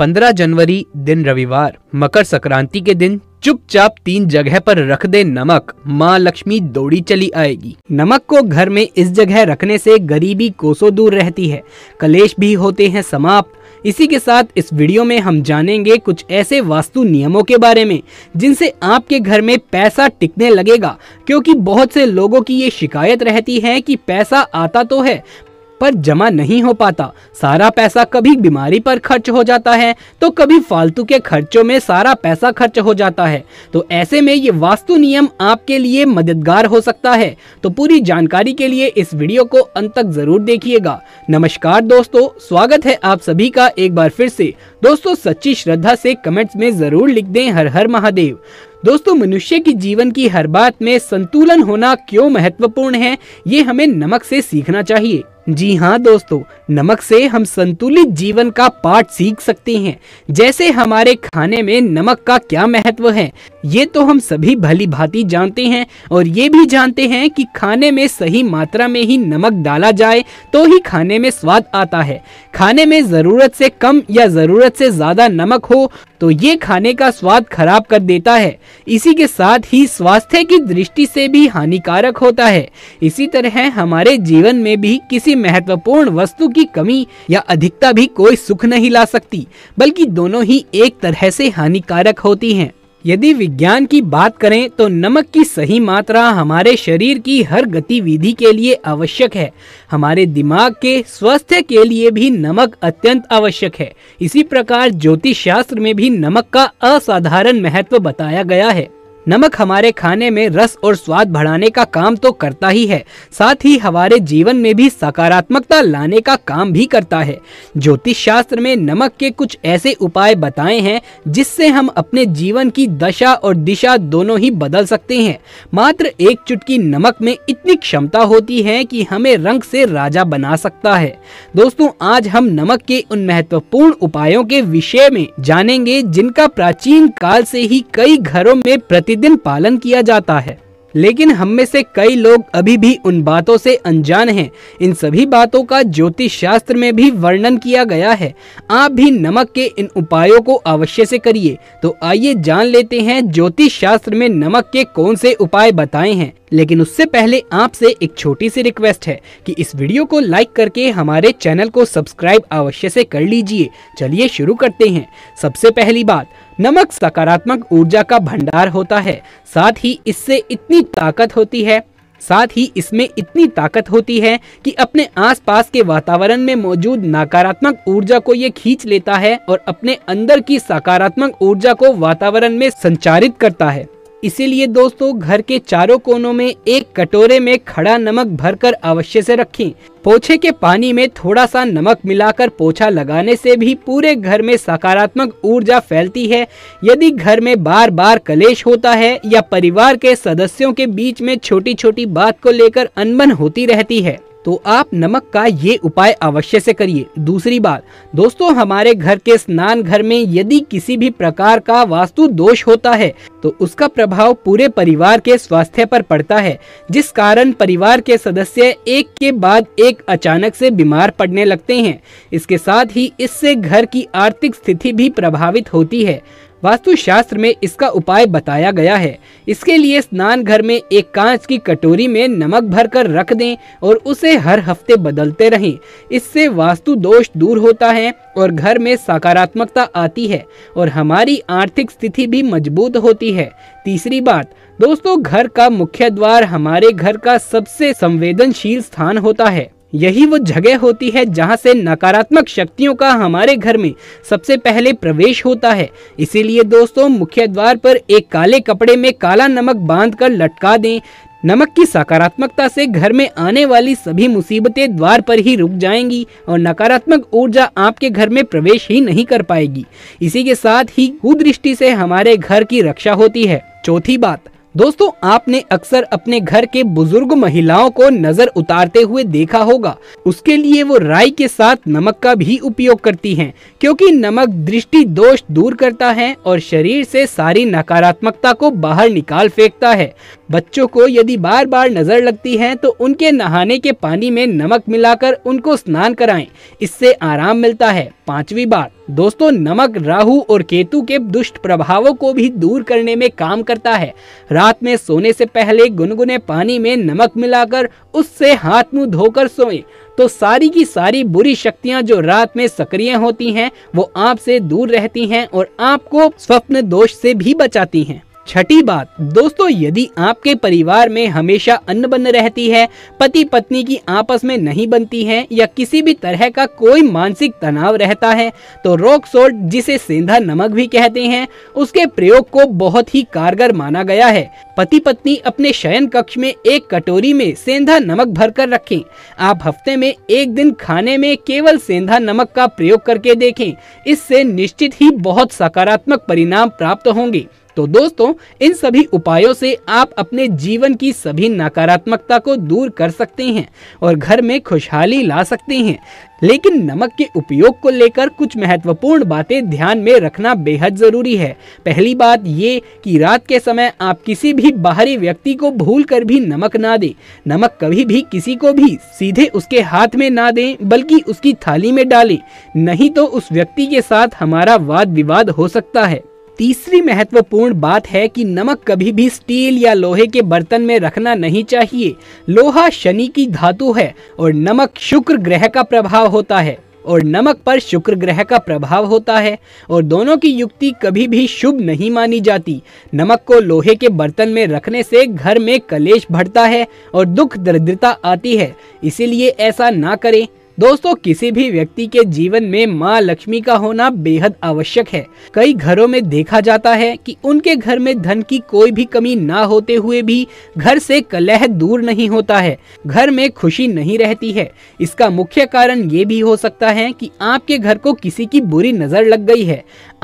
15 जनवरी दिन रविवार मकर संक्रांति के दिन चुपचाप तीन जगह पर रख दे नमक माँ लक्ष्मी दौड़ी चली आएगी नमक को घर में इस जगह रखने से गरीबी कोसों दूर रहती है कलेश भी होते हैं समाप्त इसी के साथ इस वीडियो में हम जानेंगे कुछ ऐसे वास्तु नियमों के बारे में जिनसे आपके घर में पैसा टिकने लगेगा क्योंकि बहुत से लोगों की ये शिकायत रहती है कि पैसा आता तो है पर जमा नहीं हो पाता सारा पैसा कभी बीमारी पर खर्च हो जाता है तो कभी फालतू के खर्चों में सारा पैसा खर्च हो जाता है तो ऐसे में ये वास्तु नियम आपके लिए मददगार हो सकता है तो पूरी जानकारी के लिए इस वीडियो को अंत तक जरूर देखिएगा नमस्कार दोस्तों स्वागत है आप सभी का एक बार फिर से दोस्तों सच्ची श्रद्धा से कमेंट्स में जरूर लिख दें हर हर महादेव दोस्तों मनुष्य की जीवन की हर बात में संतुलन होना क्यों महत्वपूर्ण है ये हमें नमक से सीखना चाहिए जी हाँ दोस्तों नमक से हम संतुलित जीवन का पाठ सीख सकते हैं जैसे हमारे खाने में नमक का क्या महत्व है ये तो हम सभी भली भांति जानते हैं और ये भी जानते हैं कि खाने में सही मात्रा में ही नमक डाला जाए तो ही खाने में स्वाद आता है खाने में ज़रूरत से कम या ज़रूरत से ज़्यादा नमक हो तो ये खाने का स्वाद खराब कर देता है इसी के साथ ही स्वास्थ्य की दृष्टि से भी हानिकारक होता है इसी तरह हमारे जीवन में भी किसी महत्वपूर्ण वस्तु की कमी या अधिकता भी कोई सुख नहीं ला सकती बल्कि दोनों ही एक तरह से हानिकारक होती हैं यदि विज्ञान की बात करें तो नमक की सही मात्रा हमारे शरीर की हर गतिविधि के लिए आवश्यक है हमारे दिमाग के स्वास्थ्य के लिए भी नमक अत्यंत आवश्यक है इसी प्रकार ज्योतिष शास्त्र में भी नमक का असाधारण महत्व बताया गया है नमक हमारे खाने में रस और स्वाद बढ़ाने का काम तो करता ही है साथ ही हमारे जीवन में भी सकारात्मकता लाने का काम भी करता है ज्योतिष शास्त्र में नमक के कुछ ऐसे उपाय बताए हैं जिससे हम अपने जीवन की दशा और दिशा दोनों ही बदल सकते हैं मात्र एक चुटकी नमक में इतनी क्षमता होती है कि हमें रंग से राजा बना सकता है दोस्तों आज हम नमक के उन महत्वपूर्ण उपायों के विषय में जानेंगे जिनका प्राचीन काल से ही कई घरों में प्रति प्रतिदिन पालन किया जाता है लेकिन हम में से कई लोग अभी भी उन बातों से अनजान हैं इन सभी बातों का ज्योतिष शास्त्र में भी वर्णन किया गया है आप भी नमक के इन उपायों को अवश्य से करिए तो आइए जान लेते हैं ज्योतिष शास्त्र में नमक के कौन से उपाय बताए हैं लेकिन उससे पहले आपसे एक छोटी सी रिक्वेस्ट है कि इस वीडियो को लाइक करके हमारे चैनल को सब्सक्राइब अवश्य से कर लीजिए चलिए शुरू करते हैं सबसे पहली बात नमक सकारात्मक ऊर्जा का भंडार होता है साथ ही इससे इतनी ताकत होती है साथ ही इसमें इतनी ताकत होती है कि अपने आसपास के वातावरण में मौजूद नकारात्मक ऊर्जा को ये खींच लेता है और अपने अंदर की सकारात्मक ऊर्जा को वातावरण में संचारित करता है इसीलिए दोस्तों घर के चारों कोनों में एक कटोरे में खड़ा नमक भरकर अवश्य से रखें पोछे के पानी में थोड़ा सा नमक मिलाकर पोछा लगाने से भी पूरे घर में सकारात्मक ऊर्जा फैलती है यदि घर में बार बार कलेश होता है या परिवार के सदस्यों के बीच में छोटी छोटी बात को लेकर अनबन होती रहती है तो आप नमक का ये उपाय अवश्य से करिए दूसरी बात दोस्तों हमारे घर के स्नान घर में यदि किसी भी प्रकार का वास्तु दोष होता है तो उसका प्रभाव पूरे परिवार के स्वास्थ्य पर पड़ता है जिस कारण परिवार के सदस्य एक के बाद एक अचानक से बीमार पड़ने लगते हैं इसके साथ ही इससे घर की आर्थिक स्थिति भी प्रभावित होती है वास्तुशास्त्र में इसका उपाय बताया गया है इसके लिए स्नान घर में एक कांच की कटोरी में नमक भरकर रख दें और उसे हर हफ्ते बदलते रहें इससे वास्तु दोष दूर होता है और घर में सकारात्मकता आती है और हमारी आर्थिक स्थिति भी मजबूत होती है तीसरी बात दोस्तों घर का मुख्य द्वार हमारे घर का सबसे संवेदनशील स्थान होता है यही वो जगह होती है जहाँ से नकारात्मक शक्तियों का हमारे घर में सबसे पहले प्रवेश होता है इसीलिए दोस्तों मुख्य द्वार पर एक काले कपड़े में काला नमक बांध कर लटका दें नमक की सकारात्मकता से घर में आने वाली सभी मुसीबतें द्वार पर ही रुक जाएंगी और नकारात्मक ऊर्जा आपके घर में प्रवेश ही नहीं कर पाएगी इसी के साथ ही कुदृष्टि से हमारे घर की रक्षा होती है चौथी बात दोस्तों आपने अक्सर अपने घर के बुजुर्ग महिलाओं को नजर उतारते हुए देखा होगा उसके लिए वो राई के साथ नमक का भी उपयोग करती हैं क्योंकि नमक दृष्टि दोष दूर करता है और शरीर से सारी नकारात्मकता को बाहर निकाल फेंकता है बच्चों को यदि बार बार नजर लगती है तो उनके नहाने के पानी में नमक मिलाकर उनको स्नान कराए इससे आराम मिलता है पांचवी बात दोस्तों नमक राहु और केतु के दुष्ट प्रभावों को भी दूर करने में काम करता है रात में सोने से पहले गुनगुने पानी में नमक मिलाकर उससे हाथ मुंह धोकर सोएं तो सारी की सारी बुरी शक्तियां जो रात में सक्रिय होती हैं वो आपसे दूर रहती हैं और आपको स्वप्न दोष से भी बचाती हैं छठी बात दोस्तों यदि आपके परिवार में हमेशा अन्न बन रहती है पति पत्नी की आपस में नहीं बनती है या किसी भी तरह का कोई मानसिक तनाव रहता है तो रोक सोल्ट जिसे सेंधा नमक भी कहते हैं उसके प्रयोग को बहुत ही कारगर माना गया है पति पत्नी अपने शयन कक्ष में एक कटोरी में सेंधा नमक भर कर रखे आप हफ्ते में एक दिन खाने में केवल सेंधा नमक का प्रयोग करके देखें इससे निश्चित ही बहुत सकारात्मक परिणाम प्राप्त होंगे तो दोस्तों इन सभी उपायों से आप अपने जीवन की सभी नकारात्मकता को दूर कर सकते हैं और घर में खुशहाली ला सकते हैं लेकिन नमक के उपयोग को लेकर कुछ महत्वपूर्ण बातें ध्यान में रखना बेहद ज़रूरी है पहली बात ये कि रात के समय आप किसी भी बाहरी व्यक्ति को भूल कर भी नमक ना दें नमक कभी भी किसी को भी सीधे उसके हाथ में ना दें बल्कि उसकी थाली में डालें नहीं तो उस व्यक्ति के साथ हमारा वाद विवाद हो सकता है तीसरी महत्वपूर्ण बात है कि नमक कभी भी स्टील या लोहे के बर्तन में रखना नहीं चाहिए लोहा शनि की धातु है और नमक शुक्र ग्रह का प्रभाव होता है और नमक पर शुक्र ग्रह का प्रभाव होता है और दोनों की युक्ति कभी भी शुभ नहीं मानी जाती नमक को लोहे के बर्तन में रखने से घर में कलेश बढ़ता है और दुख दरिद्रता आती है इसीलिए ऐसा ना करें दोस्तों किसी भी व्यक्ति के जीवन में माँ लक्ष्मी का होना बेहद आवश्यक है कई घरों में देखा जाता है कि उनके घर में धन की कोई भी कमी ना होते हुए भी घर से कलह दूर नहीं होता है घर में खुशी नहीं रहती है इसका मुख्य कारण ये भी हो सकता है कि आपके घर को किसी की बुरी नजर लग गई है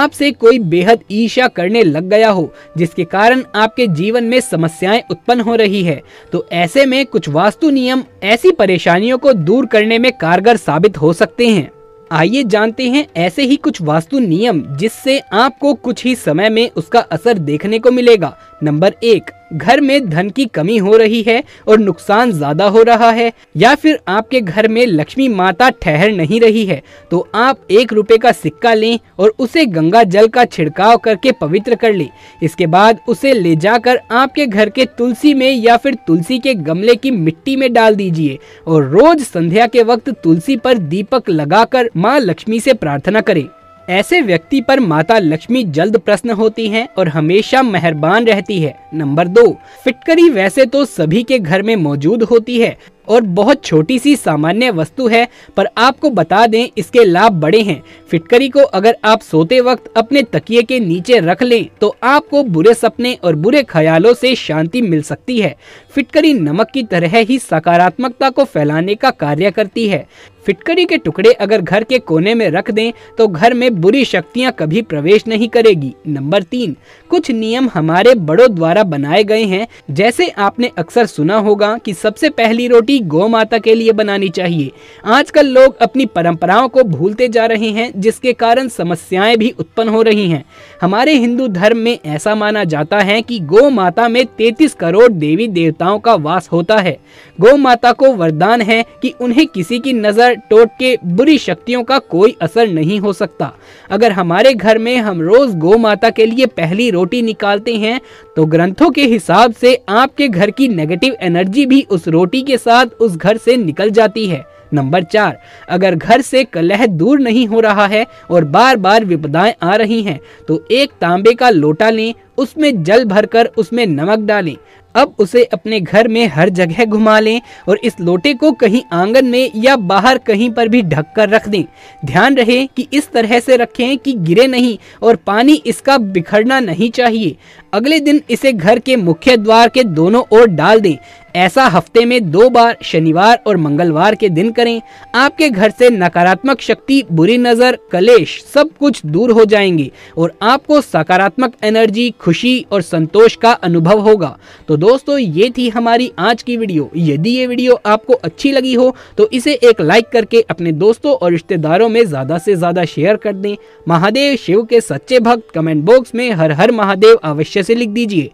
आपसे कोई बेहद ईर्षा करने लग गया हो जिसके कारण आपके जीवन में समस्याएं उत्पन्न हो रही है तो ऐसे में कुछ वास्तु नियम ऐसी परेशानियों को दूर करने में कारगर साबित हो सकते हैं आइए जानते हैं ऐसे ही कुछ वास्तु नियम जिससे आपको कुछ ही समय में उसका असर देखने को मिलेगा नंबर एक घर में धन की कमी हो रही है और नुकसान ज्यादा हो रहा है या फिर आपके घर में लक्ष्मी माता ठहर नहीं रही है तो आप एक रुपए का सिक्का लें और उसे गंगा जल का छिड़काव करके पवित्र कर लें इसके बाद उसे ले जाकर आपके घर के तुलसी में या फिर तुलसी के गमले की मिट्टी में डाल दीजिए और रोज संध्या के वक्त तुलसी पर दीपक लगाकर माँ लक्ष्मी से प्रार्थना करें ऐसे व्यक्ति पर माता लक्ष्मी जल्द प्रश्न होती हैं और हमेशा मेहरबान रहती है नंबर दो फिटकरी वैसे तो सभी के घर में मौजूद होती है और बहुत छोटी सी सामान्य वस्तु है पर आपको बता दें इसके लाभ बड़े हैं फिटकरी को अगर आप सोते वक्त अपने तकिए के नीचे रख लें तो आपको बुरे सपने और बुरे ख्यालों से शांति मिल सकती है फिटकरी नमक की तरह ही सकारात्मकता को फैलाने का कार्य करती है फिटकरी के टुकड़े अगर घर के कोने में रख दें तो घर में बुरी शक्तियां कभी प्रवेश नहीं करेगी नंबर तीन कुछ नियम हमारे बड़ों द्वारा बनाए गए हैं जैसे आपने अक्सर सुना होगा कि सबसे पहली रोटी रोटी गौ माता के लिए बनानी चाहिए आजकल लोग अपनी परंपराओं को भूलते जा रहे हैं जिसके कारण समस्याएं भी उत्पन्न हो रही हैं हमारे हिंदू धर्म में ऐसा माना जाता है कि गौ माता में तैतीस करोड़ देवी देवताओं का वास होता है गौ माता को वरदान है कि उन्हें किसी की नज़र टोट के बुरी शक्तियों का कोई असर नहीं हो सकता अगर हमारे घर में हम रोज़ गौ माता के लिए पहली रोटी निकालते हैं तो ग्रंथों के हिसाब से आपके घर की नेगेटिव एनर्जी भी उस रोटी के साथ बाद उस घर से निकल जाती है नंबर चार अगर घर से कलह दूर नहीं हो रहा है और बार बार विपदाएं आ रही हैं तो एक तांबे का लोटा लें उसमें जल भरकर उसमें नमक डालें अब उसे अपने घर में हर जगह घुमा लें और इस लोटे को कहीं आंगन में या बाहर कहीं पर भी ढक कर रख दें ध्यान रहे कि इस तरह से रखें कि गिरे नहीं और पानी इसका बिखरना नहीं चाहिए अगले दिन इसे घर के मुख्य द्वार के दोनों ओर डाल दें ऐसा हफ्ते में दो बार शनिवार और मंगलवार के दिन करें आपके घर से नकारात्मक शक्ति बुरी नज़र कलेश सब कुछ दूर हो जाएंगे और आपको सकारात्मक एनर्जी खुशी और संतोष का अनुभव होगा तो दोस्तों ये थी हमारी आज की वीडियो यदि ये वीडियो आपको अच्छी लगी हो तो इसे एक लाइक करके अपने दोस्तों और रिश्तेदारों में ज़्यादा से ज़्यादा शेयर कर दें महादेव शिव के सच्चे भक्त कमेंट बॉक्स में हर हर महादेव अवश्य से लिख दीजिए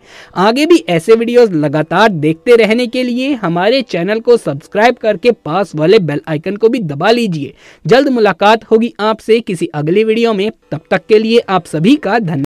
आगे भी ऐसे वीडियोस लगातार देखते रहने के लिए हमारे चैनल को सब्सक्राइब करके पास वाले बेल आइकन को भी दबा लीजिए जल्द मुलाकात होगी आपसे किसी अगली वीडियो में तब तक के लिए आप सभी का धन्यवाद